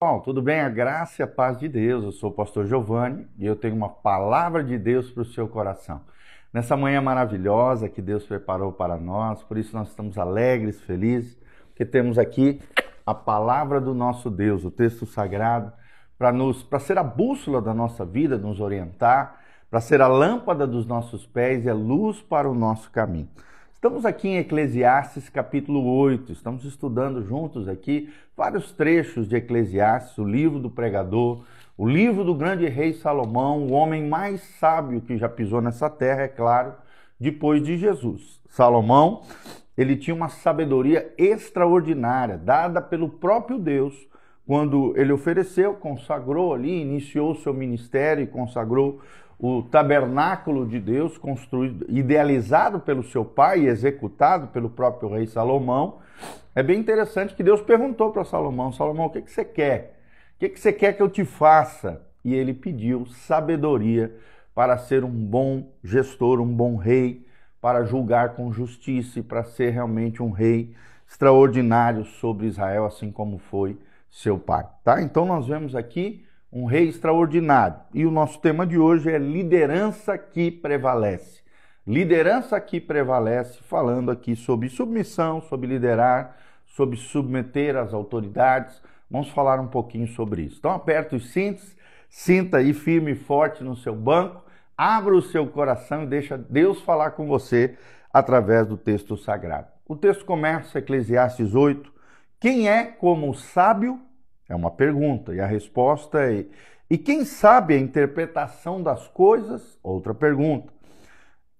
Bom, tudo bem? A graça e a paz de Deus. Eu sou o pastor Giovanni e eu tenho uma palavra de Deus para o seu coração. Nessa manhã maravilhosa que Deus preparou para nós, por isso nós estamos alegres, felizes, porque temos aqui a palavra do nosso Deus, o texto sagrado, para nos, para ser a bússola da nossa vida, nos orientar, para ser a lâmpada dos nossos pés e a luz para o nosso caminho. Estamos aqui em Eclesiastes capítulo 8, estamos estudando juntos aqui vários trechos de Eclesiastes, o livro do pregador, o livro do grande rei Salomão, o homem mais sábio que já pisou nessa terra, é claro, depois de Jesus. Salomão, ele tinha uma sabedoria extraordinária, dada pelo próprio Deus, quando ele ofereceu, consagrou ali, iniciou o seu ministério e consagrou o tabernáculo de Deus, construído, idealizado pelo seu pai e executado pelo próprio rei Salomão. É bem interessante que Deus perguntou para Salomão: Salomão, o que, que você quer? O que, que você quer que eu te faça? E ele pediu sabedoria para ser um bom gestor, um bom rei, para julgar com justiça e para ser realmente um rei extraordinário sobre Israel, assim como foi seu pai. Tá? Então nós vemos aqui um rei extraordinário. E o nosso tema de hoje é liderança que prevalece. Liderança que prevalece, falando aqui sobre submissão, sobre liderar, sobre submeter às autoridades. Vamos falar um pouquinho sobre isso. Então aperta os cintos, sinta aí firme e forte no seu banco, abra o seu coração e deixa Deus falar com você através do texto sagrado. O texto começa Eclesiastes 8. Quem é como o sábio é uma pergunta. E a resposta é: e quem sabe a interpretação das coisas? Outra pergunta.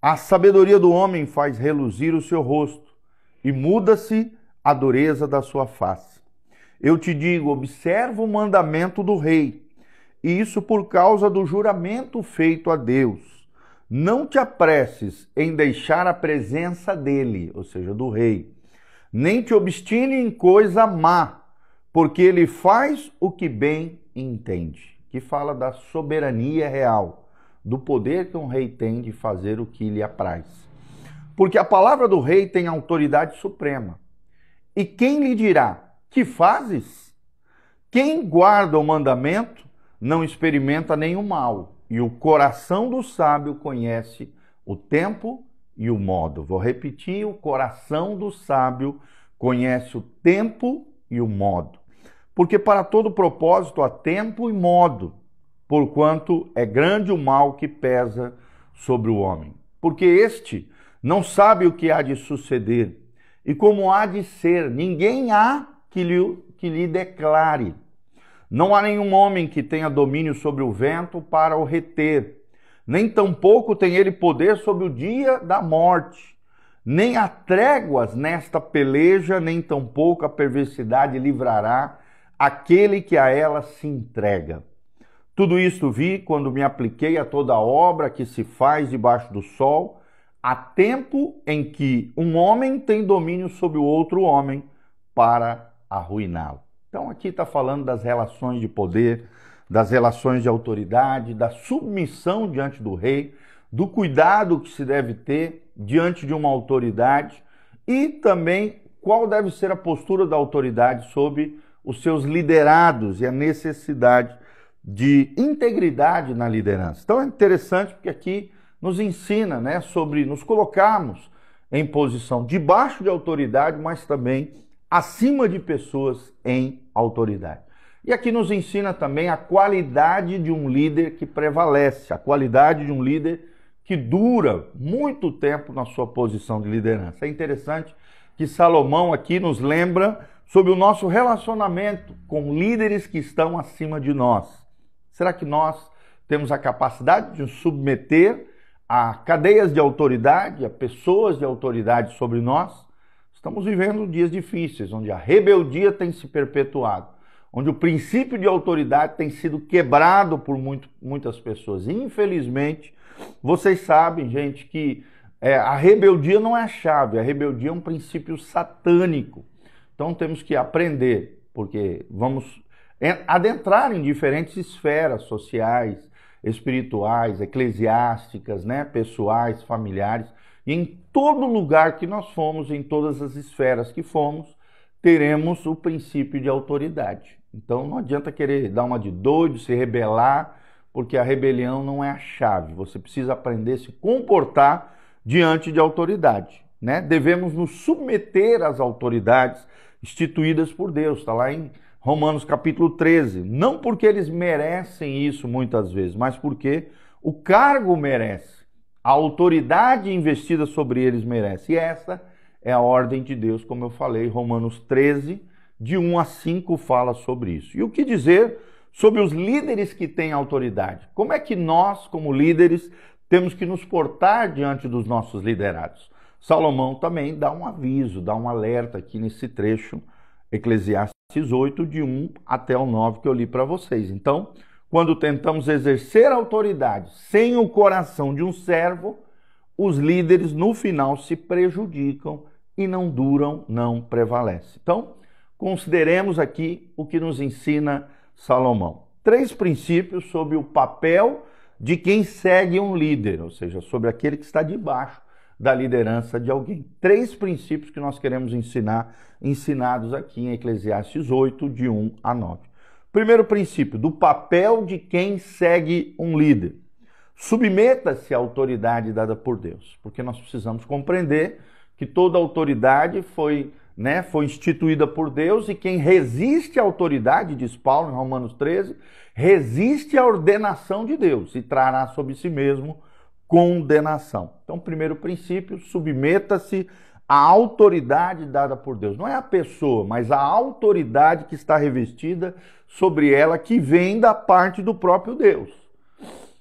A sabedoria do homem faz reluzir o seu rosto e muda-se a dureza da sua face. Eu te digo: observa o mandamento do rei, e isso por causa do juramento feito a Deus. Não te apresses em deixar a presença dele, ou seja, do rei, nem te obstine em coisa má porque ele faz o que bem entende, que fala da soberania real, do poder que um rei tem de fazer o que lhe apraz. Porque a palavra do rei tem autoridade suprema. E quem lhe dirá: Que fazes? Quem guarda o mandamento não experimenta nenhum mal, e o coração do sábio conhece o tempo e o modo. Vou repetir: o coração do sábio conhece o tempo e o modo. Porque para todo propósito há tempo e modo, porquanto é grande o mal que pesa sobre o homem. Porque este não sabe o que há de suceder e como há de ser, ninguém há que lhe, que lhe declare. Não há nenhum homem que tenha domínio sobre o vento para o reter, nem tampouco tem ele poder sobre o dia da morte. Nem a tréguas nesta peleja, nem tampouco a perversidade livrará aquele que a ela se entrega. Tudo isto vi quando me apliquei a toda obra que se faz debaixo do sol, a tempo em que um homem tem domínio sobre o outro homem para arruiná-lo. Então aqui está falando das relações de poder, das relações de autoridade, da submissão diante do rei, do cuidado que se deve ter diante de uma autoridade e também qual deve ser a postura da autoridade sobre os seus liderados e a necessidade de integridade na liderança. Então é interessante porque aqui nos ensina, né, sobre nos colocarmos em posição debaixo de autoridade, mas também acima de pessoas em autoridade. E aqui nos ensina também a qualidade de um líder que prevalece, a qualidade de um líder que dura muito tempo na sua posição de liderança. É interessante que Salomão aqui nos lembra sobre o nosso relacionamento com líderes que estão acima de nós. Será que nós temos a capacidade de nos submeter a cadeias de autoridade, a pessoas de autoridade sobre nós? Estamos vivendo dias difíceis, onde a rebeldia tem se perpetuado, onde o princípio de autoridade tem sido quebrado por muito, muitas pessoas. infelizmente, vocês sabem, gente, que é, a rebeldia não é a chave, a rebeldia é um princípio satânico. Então temos que aprender, porque vamos adentrar em diferentes esferas sociais, espirituais, eclesiásticas, né, pessoais, familiares, e em todo lugar que nós fomos, em todas as esferas que fomos, teremos o princípio de autoridade. Então não adianta querer dar uma de doido, se rebelar porque a rebelião não é a chave. Você precisa aprender a se comportar diante de autoridade. Né? Devemos nos submeter às autoridades instituídas por Deus. Está lá em Romanos capítulo 13. Não porque eles merecem isso muitas vezes, mas porque o cargo merece. A autoridade investida sobre eles merece. E essa é a ordem de Deus, como eu falei, Romanos 13, de 1 a 5 fala sobre isso. E o que dizer sobre os líderes que têm autoridade. Como é que nós, como líderes, temos que nos portar diante dos nossos liderados? Salomão também dá um aviso, dá um alerta aqui nesse trecho, Eclesiastes 8, de 1 até o 9, que eu li para vocês. Então, quando tentamos exercer autoridade sem o coração de um servo, os líderes no final se prejudicam e não duram, não prevalecem. Então, consideremos aqui o que nos ensina Salomão. Três princípios sobre o papel de quem segue um líder, ou seja, sobre aquele que está debaixo da liderança de alguém. Três princípios que nós queremos ensinar, ensinados aqui em Eclesiastes 8, de 1 a 9. Primeiro princípio, do papel de quem segue um líder. Submeta-se à autoridade dada por Deus, porque nós precisamos compreender que toda autoridade foi né, foi instituída por Deus e quem resiste à autoridade, diz Paulo em Romanos 13, resiste à ordenação de Deus e trará sobre si mesmo condenação. Então, primeiro princípio, submeta-se à autoridade dada por Deus. Não é a pessoa, mas a autoridade que está revestida sobre ela que vem da parte do próprio Deus.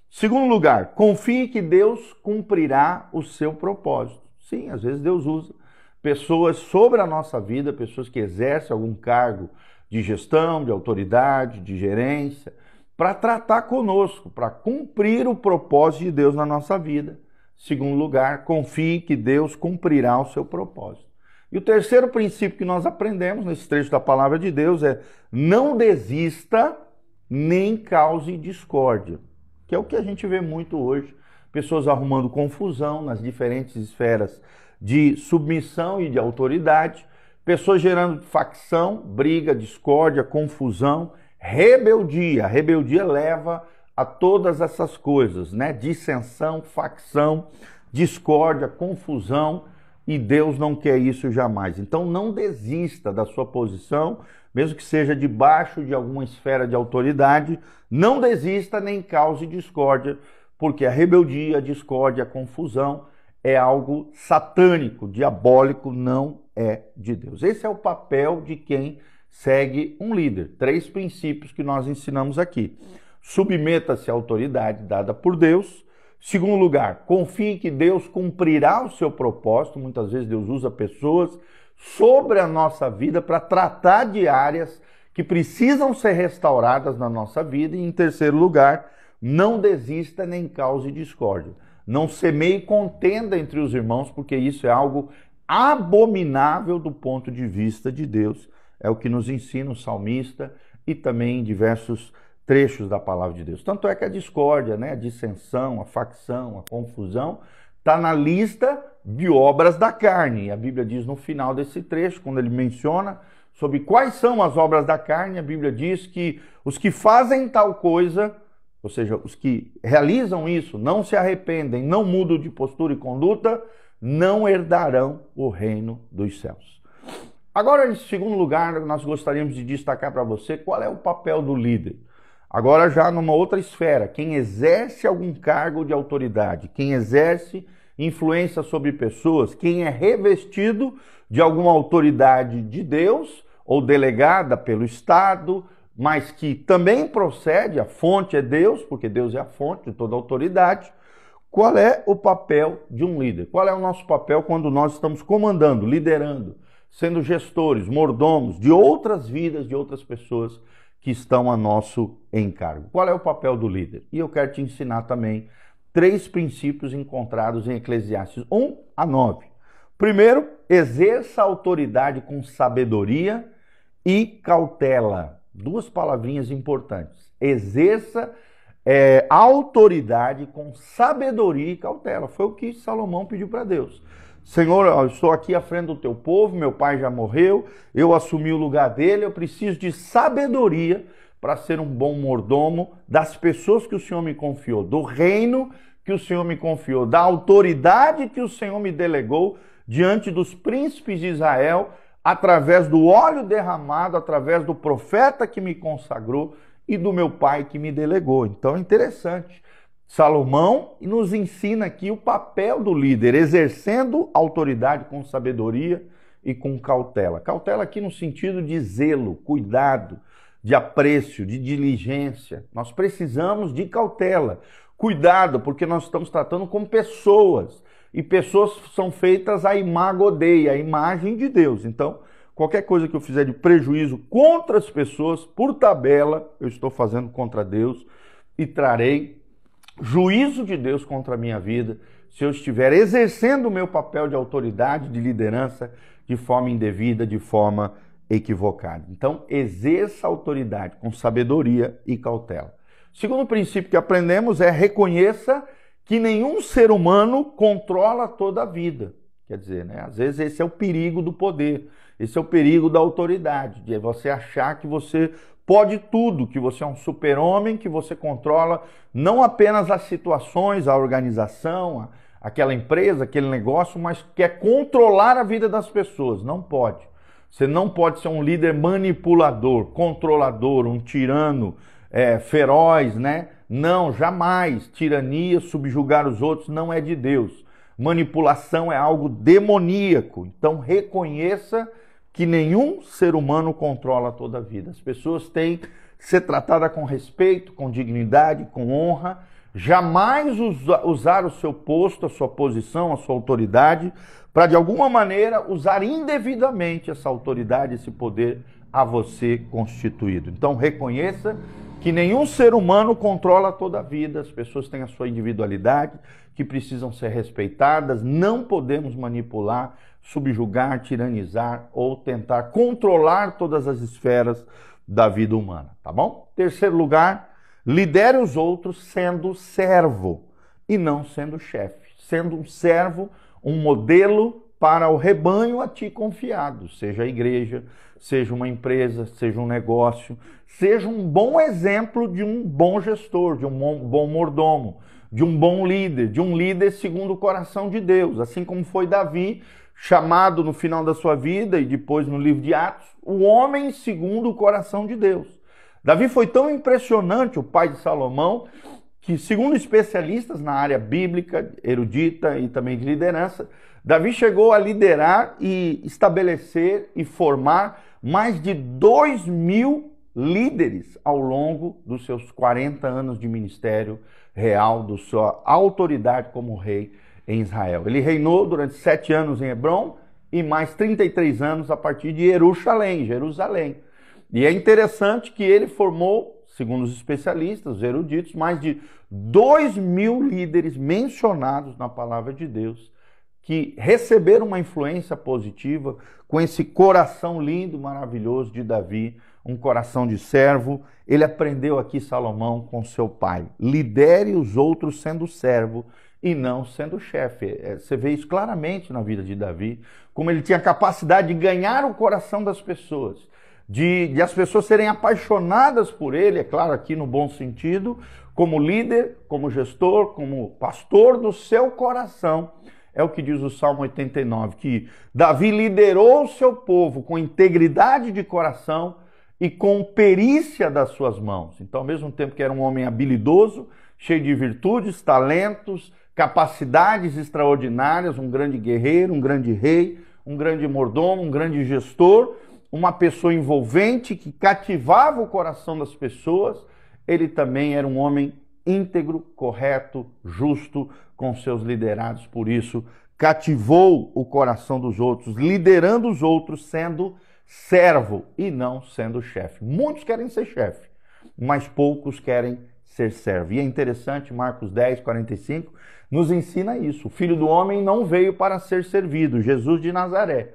Segundo lugar, confie que Deus cumprirá o seu propósito. Sim, às vezes Deus usa pessoas sobre a nossa vida, pessoas que exercem algum cargo de gestão, de autoridade, de gerência, para tratar conosco, para cumprir o propósito de Deus na nossa vida. Segundo lugar, confie que Deus cumprirá o seu propósito. E o terceiro princípio que nós aprendemos nesse trecho da palavra de Deus é: não desista nem cause discórdia, que é o que a gente vê muito hoje pessoas arrumando confusão nas diferentes esferas de submissão e de autoridade, pessoas gerando facção, briga, discórdia, confusão, rebeldia. A rebeldia leva a todas essas coisas, né? Dissensão, facção, discórdia, confusão, e Deus não quer isso jamais. Então não desista da sua posição, mesmo que seja debaixo de alguma esfera de autoridade, não desista nem cause discórdia porque a rebeldia, a discórdia, a confusão é algo satânico, diabólico, não é de Deus. Esse é o papel de quem segue um líder. Três princípios que nós ensinamos aqui. Submeta-se à autoridade dada por Deus. Segundo lugar, confie que Deus cumprirá o seu propósito. Muitas vezes Deus usa pessoas sobre a nossa vida para tratar de áreas que precisam ser restauradas na nossa vida. E em terceiro lugar, não desista nem cause discórdia. Não semeie contenda entre os irmãos, porque isso é algo abominável do ponto de vista de Deus. É o que nos ensina o salmista e também em diversos trechos da palavra de Deus. Tanto é que a discórdia, né, a dissensão, a facção, a confusão, está na lista de obras da carne. E a Bíblia diz no final desse trecho, quando ele menciona sobre quais são as obras da carne, a Bíblia diz que os que fazem tal coisa ou seja, os que realizam isso, não se arrependem, não mudam de postura e conduta, não herdarão o reino dos céus. Agora, em segundo lugar, nós gostaríamos de destacar para você qual é o papel do líder. Agora, já numa outra esfera, quem exerce algum cargo de autoridade, quem exerce influência sobre pessoas, quem é revestido de alguma autoridade de Deus ou delegada pelo Estado, mas que também procede, a fonte é Deus, porque Deus é a fonte de toda autoridade. Qual é o papel de um líder? Qual é o nosso papel quando nós estamos comandando, liderando, sendo gestores, mordomos de outras vidas, de outras pessoas que estão a nosso encargo? Qual é o papel do líder? E eu quero te ensinar também três princípios encontrados em Eclesiastes 1 a 9. Primeiro, exerça a autoridade com sabedoria e cautela Duas palavrinhas importantes. Exerça é, autoridade com sabedoria e cautela. Foi o que Salomão pediu para Deus. Senhor, eu estou aqui à frente do teu povo, meu pai já morreu, eu assumi o lugar dele, eu preciso de sabedoria para ser um bom mordomo das pessoas que o Senhor me confiou, do reino que o Senhor me confiou, da autoridade que o Senhor me delegou diante dos príncipes de Israel através do óleo derramado, através do profeta que me consagrou e do meu pai que me delegou. Então é interessante. Salomão nos ensina aqui o papel do líder, exercendo autoridade com sabedoria e com cautela. Cautela aqui no sentido de zelo, cuidado, de apreço, de diligência. Nós precisamos de cautela. Cuidado, porque nós estamos tratando com pessoas e pessoas são feitas a imagem de Deus. Então, qualquer coisa que eu fizer de prejuízo contra as pessoas, por tabela, eu estou fazendo contra Deus e trarei juízo de Deus contra a minha vida se eu estiver exercendo o meu papel de autoridade, de liderança, de forma indevida, de forma equivocada. Então, exerça a autoridade com sabedoria e cautela. segundo princípio que aprendemos é reconheça que nenhum ser humano controla toda a vida. Quer dizer, né? às vezes esse é o perigo do poder, esse é o perigo da autoridade, de você achar que você pode tudo, que você é um super-homem, que você controla não apenas as situações, a organização, aquela empresa, aquele negócio, mas quer controlar a vida das pessoas. Não pode. Você não pode ser um líder manipulador, controlador, um tirano é, feroz, né? Não, jamais. Tirania, subjugar os outros não é de Deus. Manipulação é algo demoníaco. Então reconheça que nenhum ser humano controla toda a vida. As pessoas têm que ser tratadas com respeito, com dignidade, com honra. Jamais usar o seu posto, a sua posição, a sua autoridade para de alguma maneira usar indevidamente essa autoridade, esse poder a você constituído. Então reconheça que nenhum ser humano controla toda a vida, as pessoas têm a sua individualidade, que precisam ser respeitadas, não podemos manipular, subjugar, tiranizar ou tentar controlar todas as esferas da vida humana, tá bom? Terceiro lugar, lidere os outros sendo servo e não sendo chefe, sendo um servo, um modelo para o rebanho a ti confiado, seja a igreja, seja uma empresa, seja um negócio, seja um bom exemplo de um bom gestor, de um bom mordomo, de um bom líder, de um líder segundo o coração de Deus, assim como foi Davi, chamado no final da sua vida e depois no livro de Atos, o homem segundo o coração de Deus. Davi foi tão impressionante, o pai de Salomão, que, segundo especialistas na área bíblica, erudita e também de liderança, Davi chegou a liderar e estabelecer e formar mais de 2 mil líderes ao longo dos seus 40 anos de ministério real, da sua autoridade como rei em Israel. Ele reinou durante sete anos em Hebron e mais 33 anos a partir de Jerusalém, Jerusalém. E é interessante que ele formou, segundo os especialistas, os eruditos, mais de 2 mil líderes mencionados na palavra de Deus, que receberam uma influência positiva com esse coração lindo, maravilhoso de Davi, um coração de servo. Ele aprendeu aqui Salomão com seu pai. Lidere os outros sendo servo e não sendo chefe. É, você vê isso claramente na vida de Davi, como ele tinha capacidade de ganhar o coração das pessoas, de, de as pessoas serem apaixonadas por ele, é claro, aqui no bom sentido, como líder, como gestor, como pastor do seu coração. É o que diz o Salmo 89, que Davi liderou o seu povo com integridade de coração e com perícia das suas mãos. Então, ao mesmo tempo que era um homem habilidoso, cheio de virtudes, talentos, capacidades extraordinárias, um grande guerreiro, um grande rei, um grande mordomo, um grande gestor, uma pessoa envolvente que cativava o coração das pessoas, ele também era um homem íntegro, correto, justo com seus liderados, por isso cativou o coração dos outros, liderando os outros, sendo servo e não sendo chefe. Muitos querem ser chefe, mas poucos querem ser servo. E é interessante, Marcos 10, 45 nos ensina isso. O filho do homem não veio para ser servido, Jesus de Nazaré,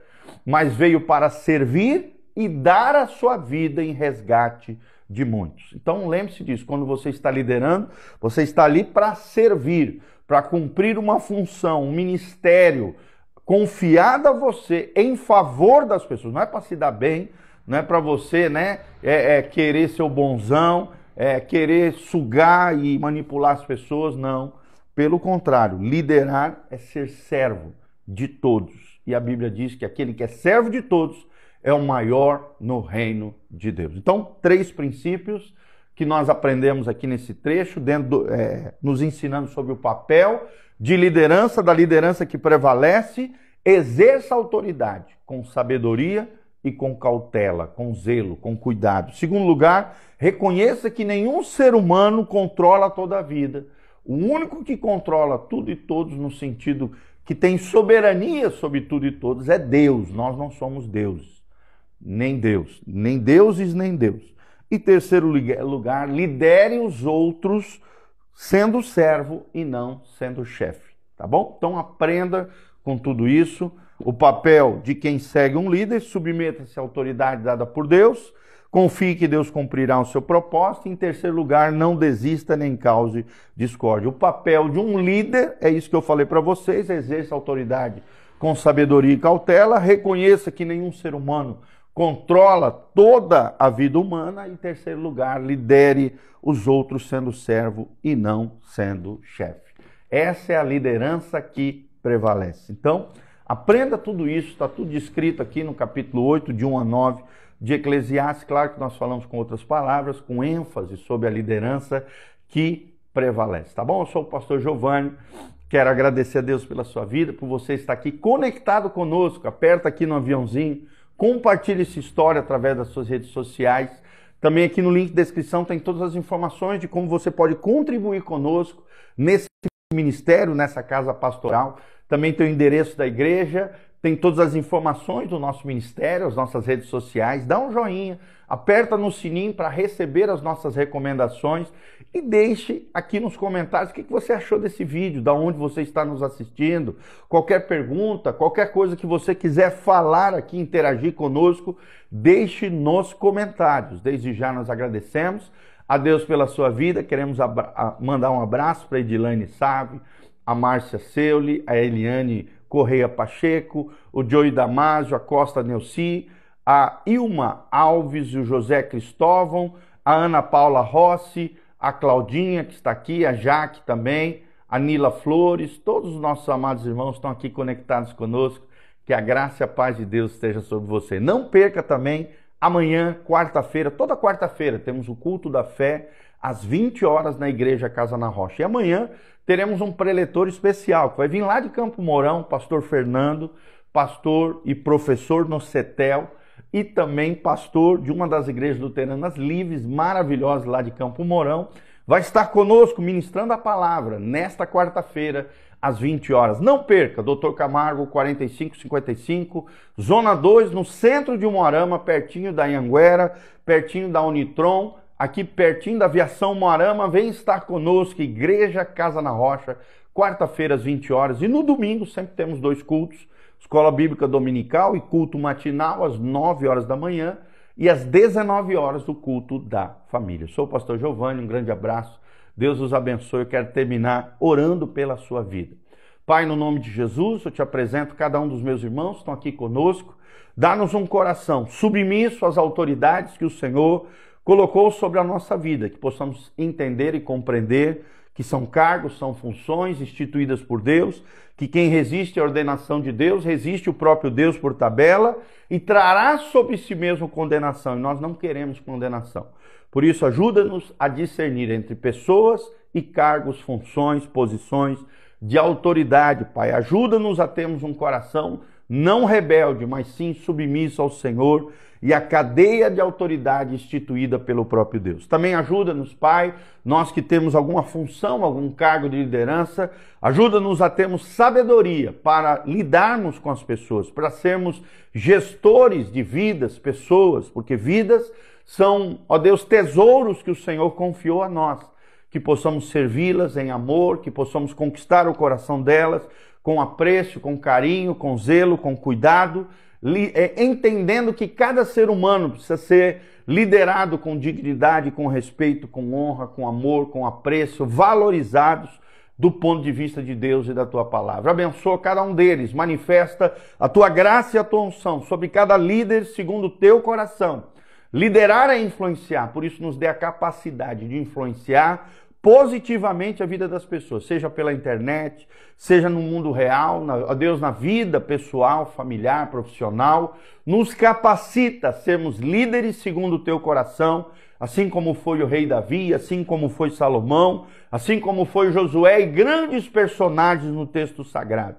mas veio para servir e dar a sua vida em resgate de muitos. Então lembre-se disso, quando você está liderando, você está ali para servir, para cumprir uma função, um ministério confiada a você em favor das pessoas. Não é para se dar bem, não é para você né, é, é, querer ser o bonzão, é, querer sugar e manipular as pessoas, não. Pelo contrário, liderar é ser servo de todos. E a Bíblia diz que aquele que é servo de todos é o maior no reino de Deus. Então, três princípios que nós aprendemos aqui nesse trecho, do, é, nos ensinando sobre o papel de liderança, da liderança que prevalece, exerça autoridade com sabedoria e com cautela, com zelo, com cuidado. Segundo lugar, reconheça que nenhum ser humano controla toda a vida. O único que controla tudo e todos no sentido que tem soberania sobre tudo e todos é Deus. Nós não somos deuses, nem Deus, nem deuses, nem Deus. E terceiro lugar, lidere os outros sendo servo e não sendo chefe, tá bom? Então aprenda com tudo isso o papel de quem segue um líder, submeta-se à autoridade dada por Deus, confie que Deus cumprirá o seu propósito, e, em terceiro lugar, não desista nem cause discórdia. O papel de um líder é isso que eu falei para vocês, exerça autoridade com sabedoria e cautela, reconheça que nenhum ser humano controla toda a vida humana, e, em terceiro lugar, lidere os outros sendo servo e não sendo chefe. Essa é a liderança que prevalece. Então, aprenda tudo isso, está tudo escrito aqui no capítulo 8, de 1 a 9 de Eclesiastes. Claro que nós falamos com outras palavras, com ênfase sobre a liderança que prevalece, tá bom? Eu sou o pastor Giovanni. Quero agradecer a Deus pela sua vida, por você estar aqui conectado conosco. Aperta aqui no aviãozinho Compartilhe essa história através das suas redes sociais. Também aqui no link da descrição tem todas as informações de como você pode contribuir conosco nesse ministério, nessa casa pastoral. Também tem o endereço da igreja, tem todas as informações do nosso ministério, as nossas redes sociais. Dá um joinha, aperta no sininho para receber as nossas recomendações e deixe aqui nos comentários o que você achou desse vídeo, da onde você está nos assistindo, qualquer pergunta, qualquer coisa que você quiser falar aqui, interagir conosco, deixe nos comentários. Desde já nós agradecemos a Deus pela sua vida, queremos mandar um abraço para Edilane Sabe, a Márcia Seuli, a Eliane Correia Pacheco, o Joey Damasio, a Costa Neuci, a Ilma Alves, e o José Cristóvão, a Ana Paula Rossi, a Claudinha que está aqui, a Jaque também, a Nila Flores, todos os nossos amados irmãos estão aqui conectados conosco. Que a graça e a paz de Deus esteja sobre você. Não perca também amanhã, quarta-feira, toda quarta-feira, temos o culto da fé às 20 horas na Igreja Casa na Rocha. E amanhã teremos um preletor especial que vai vir lá de Campo Mourão, pastor Fernando, pastor e professor no CETEL e também pastor de uma das igrejas luteranas livres maravilhosas lá de Campo Mourão, vai estar conosco ministrando a palavra nesta quarta-feira às 20 horas. Não perca, Dr. Camargo 4555, Zona 2, no centro de Moarama, pertinho da Ianguera, pertinho da Unitron, aqui pertinho da Aviação Moarama, vem estar conosco, Igreja Casa na Rocha, quarta-feira às 20 horas e no domingo sempre temos dois cultos Escola Bíblica Dominical e culto matinal às 9 horas da manhã e às 19 horas o culto da família. Sou o pastor Giovanni, um grande abraço. Deus os abençoe. Eu quero terminar orando pela sua vida. Pai, no nome de Jesus, eu te apresento cada um dos meus irmãos que estão aqui conosco. Dá-nos um coração submisso às autoridades que o Senhor colocou sobre a nossa vida, que possamos entender e compreender que são cargos, são funções instituídas por Deus, que quem resiste à ordenação de Deus resiste o próprio Deus por tabela e trará sobre si mesmo condenação. E nós não queremos condenação. Por isso, ajuda-nos a discernir entre pessoas e cargos, funções, posições de autoridade, Pai. Ajuda-nos a termos um coração não rebelde, mas sim submisso ao Senhor e à cadeia de autoridade instituída pelo próprio Deus. Também ajuda-nos, Pai, nós que temos alguma função, algum cargo de liderança, ajuda-nos a termos sabedoria para lidarmos com as pessoas, para sermos gestores de vidas, pessoas, porque vidas são, ó Deus, tesouros que o Senhor confiou a nós. Que possamos servi-las em amor, que possamos conquistar o coração delas, com apreço, com carinho, com zelo, com cuidado, é, entendendo que cada ser humano precisa ser liderado com dignidade, com respeito, com honra, com amor, com apreço, valorizados do ponto de vista de Deus e da tua palavra. Abençoa cada um deles, manifesta a tua graça e a tua unção sobre cada líder segundo o teu coração. Liderar é influenciar, por isso nos dê a capacidade de influenciar positivamente a vida das pessoas, seja pela internet, seja no mundo real, a Deus na vida pessoal, familiar, profissional, nos capacita a sermos líderes segundo o teu coração, assim como foi o rei Davi, assim como foi Salomão, assim como foi Josué e grandes personagens no texto sagrado.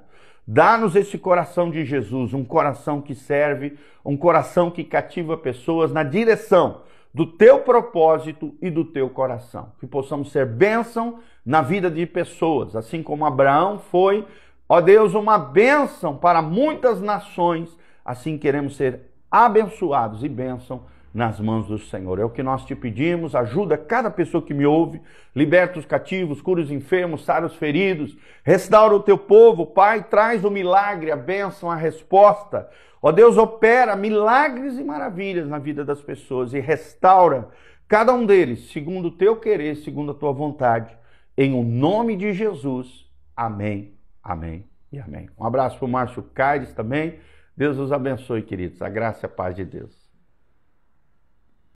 Dá-nos esse coração de Jesus, um coração que serve, um coração que cativa pessoas na direção do teu propósito e do teu coração. Que possamos ser bênção na vida de pessoas, assim como Abraão foi, ó Deus, uma bênção para muitas nações, assim queremos ser abençoados e bênção nas mãos do Senhor. É o que nós te pedimos, ajuda cada pessoa que me ouve, liberta os cativos, cura os enfermos, sara os feridos, restaura o teu povo, Pai, traz o milagre, a bênção, a resposta. Ó Deus, opera milagres e maravilhas na vida das pessoas e restaura cada um deles, segundo o teu querer, segundo a tua vontade. Em o nome de Jesus. Amém, amém e amém. Um abraço para o Márcio Caires também. Deus os abençoe, queridos. A graça e a paz de Deus.